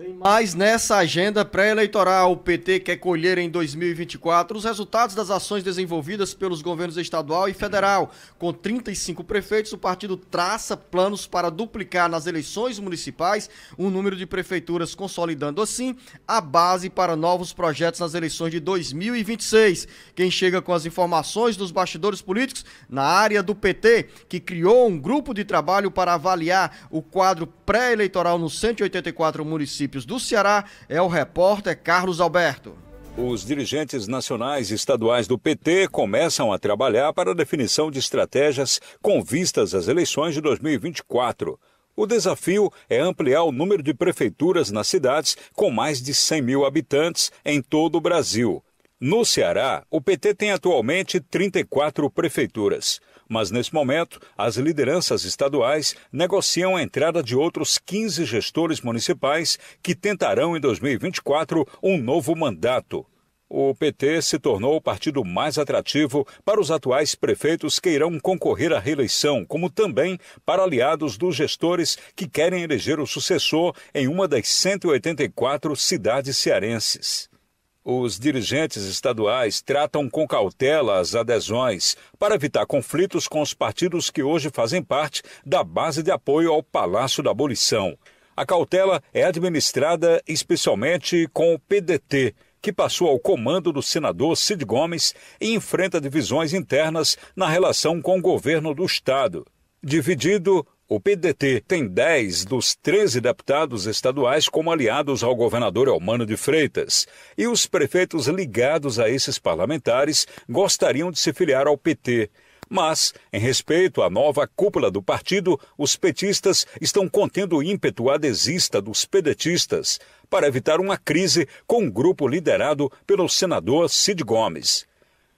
Mas mais nessa agenda pré-eleitoral. O PT quer colher em 2024 os resultados das ações desenvolvidas pelos governos estadual e federal. Com 35 prefeitos, o partido traça planos para duplicar nas eleições municipais o número de prefeituras, consolidando assim a base para novos projetos nas eleições de 2026. Quem chega com as informações dos bastidores políticos na área do PT, que criou um grupo de trabalho para avaliar o quadro pré-eleitoral nos 184 municípios municípios do Ceará é o repórter Carlos Alberto. Os dirigentes nacionais e estaduais do PT começam a trabalhar para a definição de estratégias com vistas às eleições de 2024. O desafio é ampliar o número de prefeituras nas cidades com mais de 100 mil habitantes em todo o Brasil. No Ceará, o PT tem atualmente 34 prefeituras mas nesse momento as lideranças estaduais negociam a entrada de outros 15 gestores municipais que tentarão em 2024 um novo mandato. O PT se tornou o partido mais atrativo para os atuais prefeitos que irão concorrer à reeleição, como também para aliados dos gestores que querem eleger o sucessor em uma das 184 cidades cearenses. Os dirigentes estaduais tratam com cautela as adesões para evitar conflitos com os partidos que hoje fazem parte da base de apoio ao Palácio da Abolição. A cautela é administrada especialmente com o PDT, que passou ao comando do senador Cid Gomes e enfrenta divisões internas na relação com o governo do Estado. Dividido, o PDT tem 10 dos 13 deputados estaduais como aliados ao governador Elmano de Freitas. E os prefeitos ligados a esses parlamentares gostariam de se filiar ao PT. Mas, em respeito à nova cúpula do partido, os petistas estão contendo o ímpeto adesista dos pedetistas para evitar uma crise com um grupo liderado pelo senador Cid Gomes.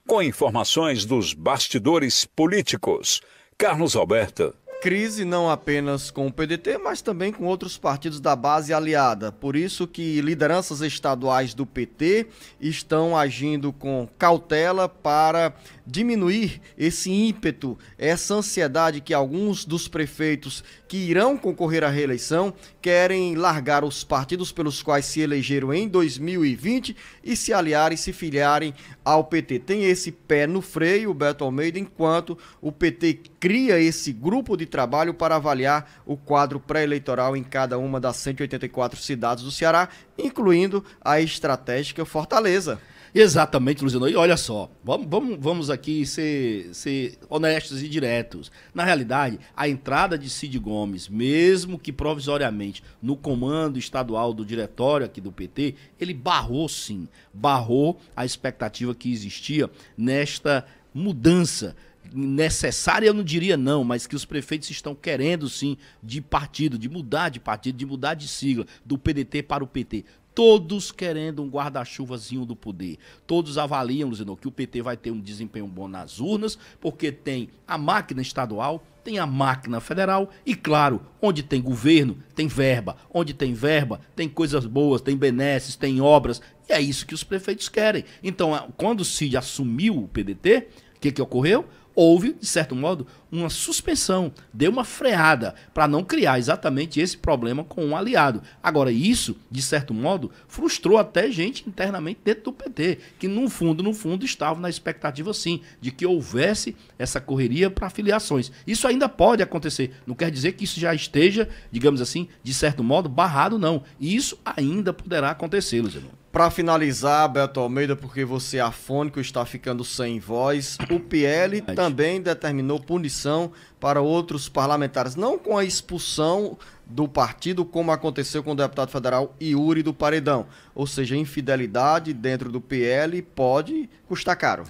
Com informações dos bastidores políticos, Carlos Alberto crise não apenas com o PDT, mas também com outros partidos da base aliada. Por isso que lideranças estaduais do PT estão agindo com cautela para diminuir esse ímpeto, essa ansiedade que alguns dos prefeitos que irão concorrer à reeleição querem largar os partidos pelos quais se elegeram em 2020 e se aliarem, se filiarem ao PT. Tem esse pé no freio, Beto Almeida, enquanto o PT cria esse grupo de trabalho para avaliar o quadro pré-eleitoral em cada uma das 184 cidades do Ceará, incluindo a estratégica Fortaleza. Exatamente, Luziano. E olha só, vamos, vamos, vamos aqui ser, ser honestos e diretos. Na realidade, a entrada de Cid Gomes, mesmo que provisoriamente no comando estadual do diretório aqui do PT, ele barrou sim, barrou a expectativa que existia nesta mudança necessária, eu não diria não, mas que os prefeitos estão querendo sim de partido, de mudar de partido, de mudar de sigla, do PDT para o PT. Todos querendo um guarda-chuvazinho do poder. Todos avaliam, Luzinor, que o PT vai ter um desempenho bom nas urnas, porque tem a máquina estadual, tem a máquina federal e, claro, onde tem governo, tem verba. Onde tem verba, tem coisas boas, tem benesses, tem obras. E é isso que os prefeitos querem. Então, quando o Cid assumiu o PDT, o que, que ocorreu? houve, de certo modo, uma suspensão, deu uma freada para não criar exatamente esse problema com um aliado. Agora, isso, de certo modo, frustrou até gente internamente dentro do PT, que no fundo, no fundo, estava na expectativa, sim, de que houvesse essa correria para filiações. Isso ainda pode acontecer, não quer dizer que isso já esteja, digamos assim, de certo modo, barrado, não. Isso ainda poderá acontecer, Luciano. Para finalizar, Beto Almeida, porque você é afônico, está ficando sem voz, o PL também determinou punição para outros parlamentares, não com a expulsão do partido, como aconteceu com o deputado federal Iuri do Paredão, ou seja, infidelidade dentro do PL pode custar caro.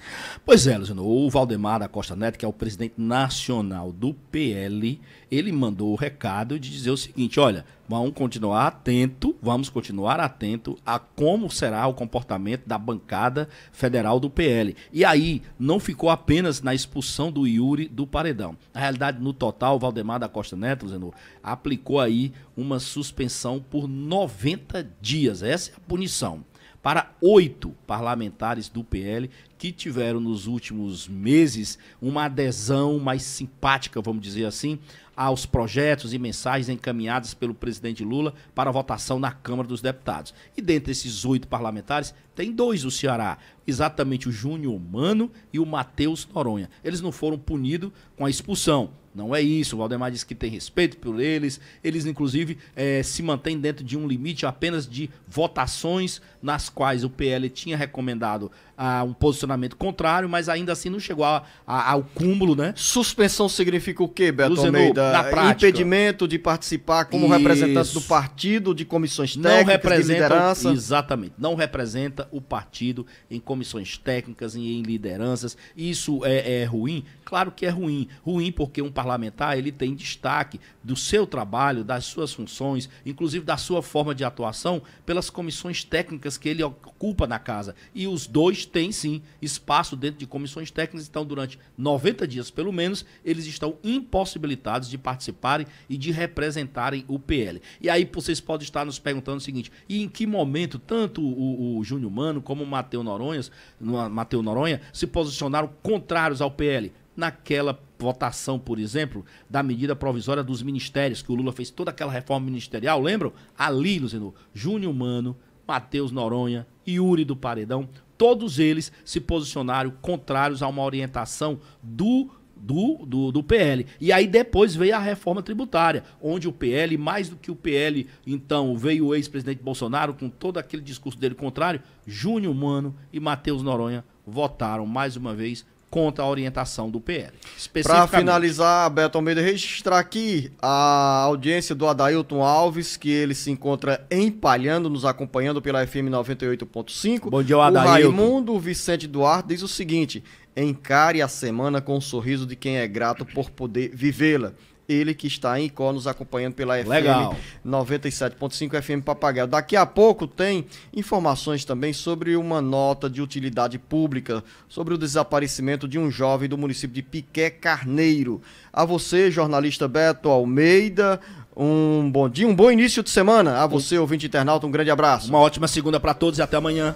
Pois é, Luciano. O Valdemar da Costa Neto, que é o presidente nacional do PL, ele mandou o recado de dizer o seguinte: olha, vamos continuar atento, vamos continuar atento a como será o comportamento da bancada federal do PL. E aí, não ficou apenas na expulsão do Yuri do paredão. Na realidade, no total, o Valdemar da Costa Neto, Luciano, aplicou aí uma suspensão por 90 dias. Essa é a punição para oito parlamentares do PL que tiveram nos últimos meses uma adesão mais simpática, vamos dizer assim, aos projetos e mensagens encaminhadas pelo presidente Lula para votação na Câmara dos Deputados. E dentre esses oito parlamentares, tem dois do Ceará, exatamente o Júnior Mano e o Matheus Noronha. Eles não foram punidos com a expulsão, não é isso. O Valdemar diz que tem respeito por eles. Eles, inclusive, eh, se mantêm dentro de um limite apenas de votações nas quais o PL tinha recomendado a um posicionamento contrário, mas ainda assim não chegou a, a, ao cúmulo, né? Suspensão significa o quê, Beto Luzeno, Almeida? Na prática. Impedimento de participar como Isso. representante do partido, de comissões técnicas, não representa, de liderança? Exatamente, não representa o partido em comissões técnicas e em lideranças. Isso é, é ruim? Claro que é ruim. Ruim porque um parlamentar ele tem destaque do seu trabalho, das suas funções, inclusive da sua forma de atuação pelas comissões técnicas que ele ocupa na casa. E os dois hoje tem sim espaço dentro de comissões técnicas, então durante 90 dias pelo menos, eles estão impossibilitados de participarem e de representarem o PL. E aí vocês podem estar nos perguntando o seguinte: e em que momento tanto o, o Júnior Mano como o Matheus Noronhas, Noronha se posicionaram contrários ao PL? naquela votação, por exemplo, da medida provisória dos ministérios, que o Lula fez toda aquela reforma ministerial, lembram? Ali, Luzeno, Júnior Mano, Matheus Noronha, Yuri do Paredão, todos eles se posicionaram contrários a uma orientação do do, do, do, PL. E aí depois veio a reforma tributária, onde o PL, mais do que o PL, então, veio o ex-presidente Bolsonaro com todo aquele discurso dele contrário, Júnior Mano e Matheus Noronha votaram mais uma vez contra a orientação do PL. Para finalizar, Beto Almeida, registrar aqui a audiência do Adailton Alves, que ele se encontra empalhando, nos acompanhando pela FM 98.5. Bom dia, Adailton. O Raimundo Vicente Duarte diz o seguinte: encare a semana com um sorriso de quem é grato por poder vivê-la ele que está em Icó nos acompanhando pela Legal. FM 97.5 FM Papagaio. Daqui a pouco tem informações também sobre uma nota de utilidade pública sobre o desaparecimento de um jovem do município de Piqué Carneiro. A você, jornalista Beto Almeida, um bom dia, um bom início de semana. A você, ouvinte internauta, um grande abraço. Uma ótima segunda para todos e até amanhã.